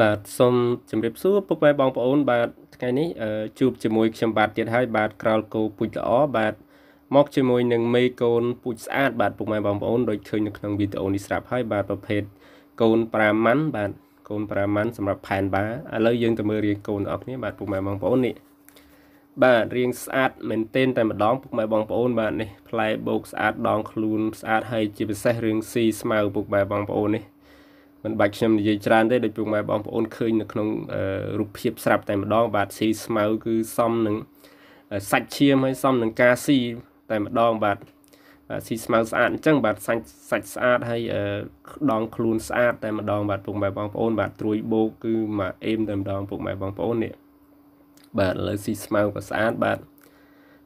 បាទសូមជម្រាបសួរពុកម៉ែបងប្អូន បាទថ្ងៃនេះជួបជាមួយខ្ញុំបាទទៀតហើយបាទក្រោលគោពុជល្អបាទមកជាមួយនឹងមេកូនពុជស្អាតបាទពុកម៉ែបងប្អូនដូចឃើញនៅក្នុងវីដេអូនេះស្រាប់ហើយបាទប្រភេទកូន5ម៉ាន់បាទកូន5ម៉ាន់សម្រាប់ផែនបាឥឡូវយើងទៅមើលរៀងកូនអរគ្នាបាទពុកម៉ែបងប្អូននេះបាទរៀងស្អាតមែនទែនតែម្ដងពុកម៉ែបងប្អូនបាទនេះផ្លែបោកស្អាតដងខ្លួនស្អាតហើយជាពិសេសរឿងស៊ីស្មៅពុកម៉ែបងប្អូននេះមិនបាច់ខ្ញុំនិយាយច្រើនទេដូចពុកម៉ែបងប្អូនឃើញនៅក្នុងរូបភាពស្រាប់តែម្ដង បាទស៊ីស្មៅគឺសមនឹងសាច់ឈាមហើយសមនឹងការស៊ីតែម្ដងបាទស៊ីស្មៅស្អាតអញ្ចឹង បាទសាច់សាច់ស្អាតហើយដងខ្លួនស្អាតតែម្ដងបាទពុកម៉ែបងប្អូន បាទត្រួយបោកគឺមកអេមតែម្ដងពុកម៉ែបងប្អូននេះបាទឥឡូវស៊ីស្មៅក៏ស្អាតបាទ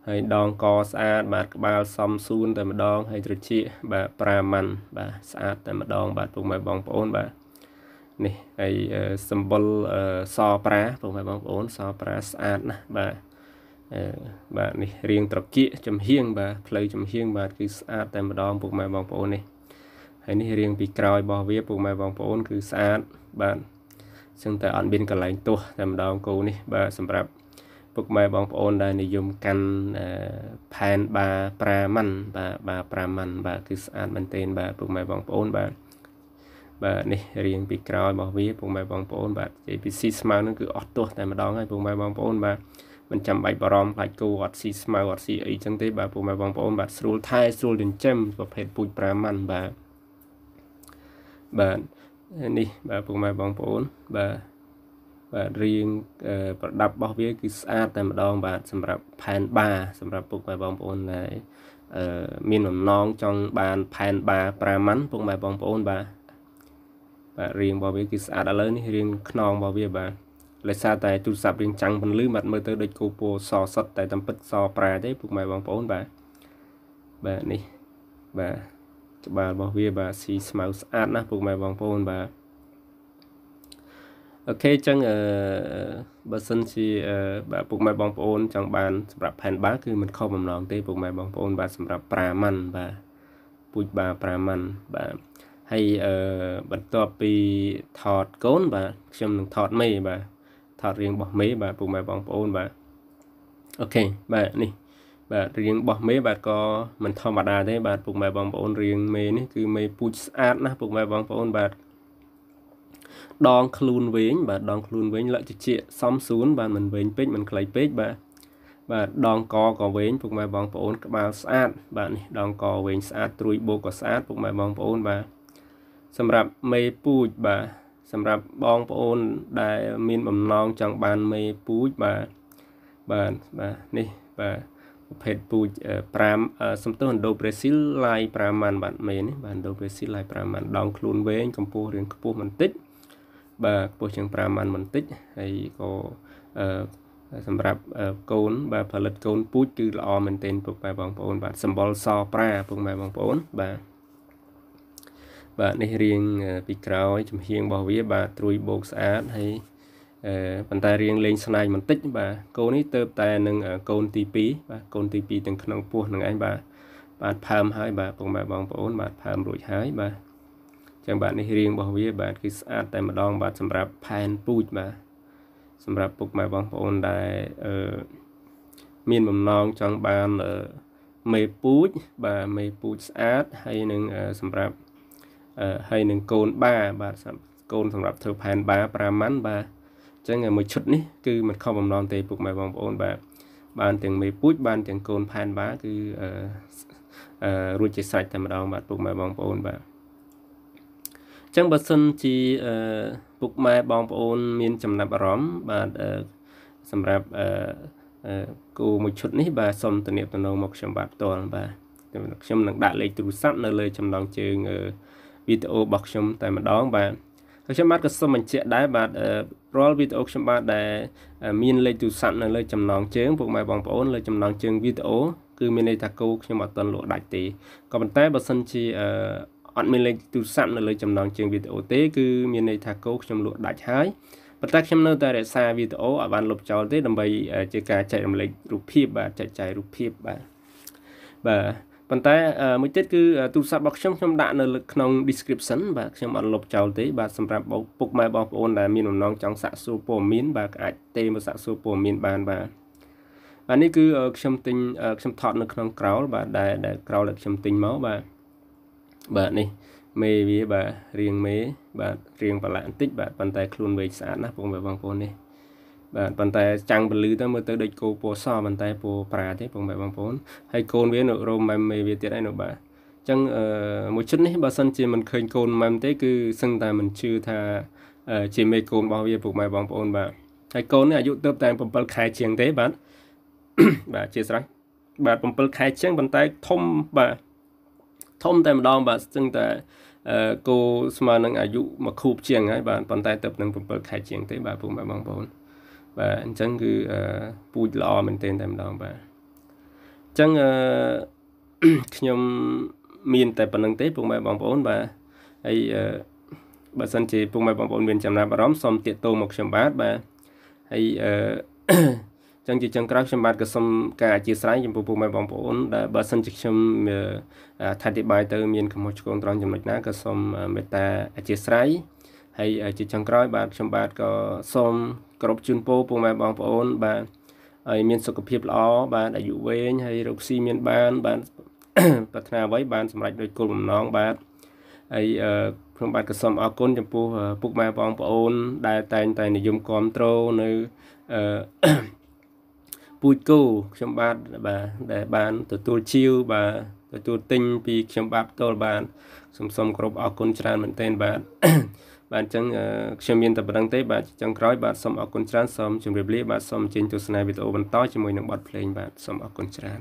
ហើយដងកស្អាត បាទក្បាលសំសួនតែម្ដងហើយត្រចៀកបាទប្រាម៉ាន់បាទស្អាតតែម្ដង បាទពុកម៉ែបងប្អូនបាទនេះហើយសម្បុលសប្រាពុកម៉ែបងប្អូនសប្រាស្អាតណាស់បាទបាទនេះរៀងត្រកៀកចំហៀងបាទផ្លូវចំហៀងបាទគឺស្អាតតែម្ដងពុកម៉ែបងប្អូននេះហើយនេះរៀងពីក្រោយរបស់វាពុកម៉ែបងប្អូន គឺស្អាតបាទចឹងតែអត់មានកន្លែងទោះតែម្ដងគោនេះបាទសម្រាប់ពុកម៉ែបងប្អូន ដែលនិយមកាន់ផែនបាប្រាម៉ាន់បាទបាប្រាម៉ាន់បាទគឺស្អាតមែនទែនបាទពុកម៉ែបងប្អូន បាទបាទនេះរៀងពីក្រោយរបស់វាពុកម៉ែបងប្អូន បាទ JPC ស្មៅនឹងគឺអត់ទោះតែម្ដងហើយពុកម៉ែបងប្អូនបាទមិនចាំបាច់បារម្ភខ្លាចគោអត់ស៊ីស្មៅអត់ស៊ីអីចឹងទេបាទពុកម៉ែបងប្អូន បាទស្រួលថែស្រួលចិញ្ចឹមប្រភេទពូជប្រាម៉ាន់បាទបាទនេះបាទពុកម៉ែបងប្អូនបាទបាទរៀងប្រដាប់របស់វាគឺស្អាតតែម្ដង បាទសម្រាប់ផែនបាសម្រាប់ពុកម៉ែបងប្អូនដែលមានបំណងចង់បានផែនបា5ម៉ាន់ពុកម៉ែបងប្អូនបាទបាទរៀងរបស់វាគឺស្អាតឥឡូវនេះរៀងខ្នងរបស់វាបាទដោយសារតែទូរស័ព្ទរៀងចាំងពន្លឺបាត់មើលទៅដូចគោពោសសុតតែតាមពិតសប្រាទេពុកម៉ែបងប្អូនបាទបាទនេះបាទក្បាលរបស់វាបាទស៊ីស្មៅស្អាតណាស់ពុកម៉ែបងប្អូនបាទអូខេអញ្ចឹងអឺបើសិនជាបាទពុកម៉ែបងប្អូនចង់បានសម្រាប់ផែនបាគឺមិនខុសបំណងទេពុកម៉ែបងប្អូនបាទសម្រាប់ប្រាម៉ាន់បាទពូជបាប្រាម៉ាន់បាទហើយអឺបន្ទាប់ពីថតកូនបាទខ្ញុំនឹងថតមេបាទថតរៀងរបស់មេ បាទពុកម៉ែបងប្អូនបាទអូខេបាទនេះបាទរៀងរបស់មេ បាទក៏មិនធម្មតាទេបាទពុកម៉ែបងប្អូនរៀងមេនេះគឺមេពូជស្អាតណាស់ពុកម៉ែបងប្អូនបាទដងខ្លួនវែងបាទដងខ្លួនវែងលក្ខជាសំសួនបាទមិនវែងពេកមិនខ្លីពេកបាទបាទដង កក៏វែងពុកម៉ែបងប្អូន ក្បាលស្អាត បាទនេះដងកវែងស្អាតត្រួយបូកក៏ស្អាតពុកម៉ែបងប្អូនបាទសម្រាប់មេពូជបាទសម្រាប់បងប្អូនដែលមានបំណងចង់បានមេពូជបាទបាទបាទនេះបាទប្រភេទពូជ5សំទោសឥណ្ឌូប្រេស៊ីលឡាយ5ម៉ាន់បាទមេនេះបាទឥណ្ឌូប្រេស៊ីលឡាយ5ម៉ាន់ដងខ្លួនវែងកម្ពស់រាងខ្ពស់បន្តិចបាទបាទខ្ពស់ជាង5ម៉ាន់បន្តិចហើយក៏សម្រាប់កូនបាទផលិតកូនពូជគឺល្អមែនទែនពុកម៉ែបងប្អូន បាទសម្បល់សប្រាពុកម៉ែបងប្អូនបាទបាទនេះរៀងពីក្រោយចំហៀងរបស់វា បាទត្រួយបោកស្អាតហើយប៉ុន្តែរៀងលេងស្នែងបន្តិចបាទកូននេះទៅតែនឹងកូនទី2បាទកូនទី2ទាំងក្នុងពោះនឹងឯងបាទបាទផើមហើយបាទពុកម៉ែបងប្អូន បាទផើមរួចហើយបាទចឹងបាទនេះរាងរបស់វាបាទគឺស្អាតតែម្ដង បាទសម្រាប់ផែនពូជបាទសម្រាប់ពុកម៉ែបងប្អូនដែលអឺមានបំណងចង់បានមេពូជបាទមេពូជស្អាតហើយនឹងសម្រាប់ហើយនឹងកូនបាបាទកូនសម្រាប់ធ្វើផែនបា5ម៉ាន់បាទអញ្ចឹងមួយឈុតនេះគឺមិនខំបំណងទេ ពុកម៉ែបងប្អូនបាទបាន ទាំងមេពូជបាន ទាំងកូនផែនបាគឺអឺរួចជាស្រេចតែម្ដងបាទពុកម៉ែបងប្អូនបាទអញ្ចឹងបើសិនជាពុកម៉ែបងប្អូន មាន ចំណាប់អារម្មណ៍បាទសម្រាប់គូមួយឈុតនេះបាទសូមទំនាក់ទំនងមកខ្ញុំបាទផ្ទាល់បាទខ្ញុំនឹងដាក់លេខទូរស័ព្ទនៅលើចំណងជើងវីដេអូរបស់ខ្ញុំតែម្ដងបាទហើយខ្ញុំបាទក៏សូមបញ្ជាក់ដែរបាទរាល់វីដេអូខ្ញុំបាទដែលមានលេខទូរស័ព្ទនៅលើចំណងជើងពុកម៉ែបងប្អូនលើចំណងជើងវីដេអូគឺមានន័យថាគូខ្ញុំអត់ទាន់លក់ដាច់ទេក៏ប៉ុន្តែបើសិនជាអត់មានលេខទូរស័ព្ទនៅលើចំណងជើងវីដេអូទេគឺមានន័យថាកូខ្ញុំលក់ដាច់ហើយប៉ុន្តែខ្ញុំនៅតែរក្សាវីដេអូឲ្យបានលុបចោលទេដើម្បីជាការចែករំលែករូបភាពបាទចែកចាយរូបភាពបាទបាទប៉ុន្តែមួយទៀតគឺទូរស័ព្ទរបស់ខ្ញុំខ្ញុំដាក់នៅ ក្នុង description បាទខ្ញុំអត់លុបចោលទេ បាទសម្រាប់បងពុកម៉ែបងប្អូនដែលមានបំណងចង់សាកសួរព័ត៌មានបាទអាចទេមកសាកសួរព័ត៌មានបានបាទបាទនេះគឺខ្ញុំទិញខ្ញុំថតនៅក្នុងក្រោលបាទដែលក្រោលដែលខ្ញុំទិញមកបាទបាទនេះមេវាបាទរៀងមេ បាទរៀងប្រឡាក់បន្តិចបាទប៉ុន្តែខ្លួនវែកស្អាតណាស់បងបងប្អូននេះបាទប៉ុន្តែចាំងពលឺទៅមើលទៅដូចគោពណ៌សប៉ុន្តែពណ៌ប្រាទេបងបងប្អូនហើយកូនវានៅរោមម៉ែមេវាទៀតឯនោះបាទចឹងមួយជិតនេះបើសិនជាមិនឃើញកូនម៉ែមទេ គឺសឹងតែមិនជឿថា ជាមេកូនរបស់វាពុកម៉ែបងប្អូនបាទហើយកូននេះអាយុទៅតែ7ខែជាងទេបាទបាទជាស្រេចបាទ7ខែជាងប៉ុន្តែធំបាទធំតែម្ដងបាទស្ទឹងតែគោស្មើនឹងអាយុមួយខូបជាងហើយបាទប៉ុន្តែទៅនឹង7ខែជាងទេបាទពុកម៉ែបងប្អូនបាទអញ្ចឹងគឺពូជល្អមែនទែនតែម្ដងបាទអញ្ចឹងខ្ញុំមាន តែប៉ុណ្្នឹងទេពុកម៉ែបងប្អូនបាទហើយបើសិនជាពុកម៉ែបងប្អូនមានចំណាប់អារម្មណ៍សូមទាក់ទងមកខ្ញុំបាទបាទហើយអឺចឹងជាចឹងក្រោយខ្ញុំបាទក៏សូមការអធិស្ឋានចំពោះពុកម៉ែបងប្អូនដែលបើសិនជាខ្ញុំថាតិបាយទៅមានកំហុសឆ្គងត្រង់ចំណុចណាក៏សូមមេត្តាអធិស្ឋានហើយជាចឹងក្រោយបាទខ្ញុំបាទក៏សូមគោរពជូនពរពុកម៉ែបងប្អូនបាទហើយមានសុខភាពល្អបាទអាយុវែងហើយរកស៊ីមានបានបាទប្រាថ្នាអ្វីបានសម្រេចដោយគោលបំណងបាទហើយខ្ញុំបាទក៏សូមអរគុណចំពោះពុកម៉ែបងប្អូន ដែលតែងតែនិយមគាំទ្រនៅអឺពូជគោខ្ញុំបាទបាទដែល បានទទួលជាវបាទទទួលទិញពី ខ្ញុំបាទផ្ទាល់បាទសូមសូមគោរពអរគុណច្រើនមែនទែនបាទបាទអញ្ចឹងខ្ញុំមានតែប៉ុណ្្នឹងទេបាទចុងក្រោយបាទសូមអរគុណច្រើនសូមជម្រាបលាបាទសូមជិញទស្សនាវីដេអូបន្តជាមួយនឹងបទភ្លេងបាទសូមអរគុណច្រើន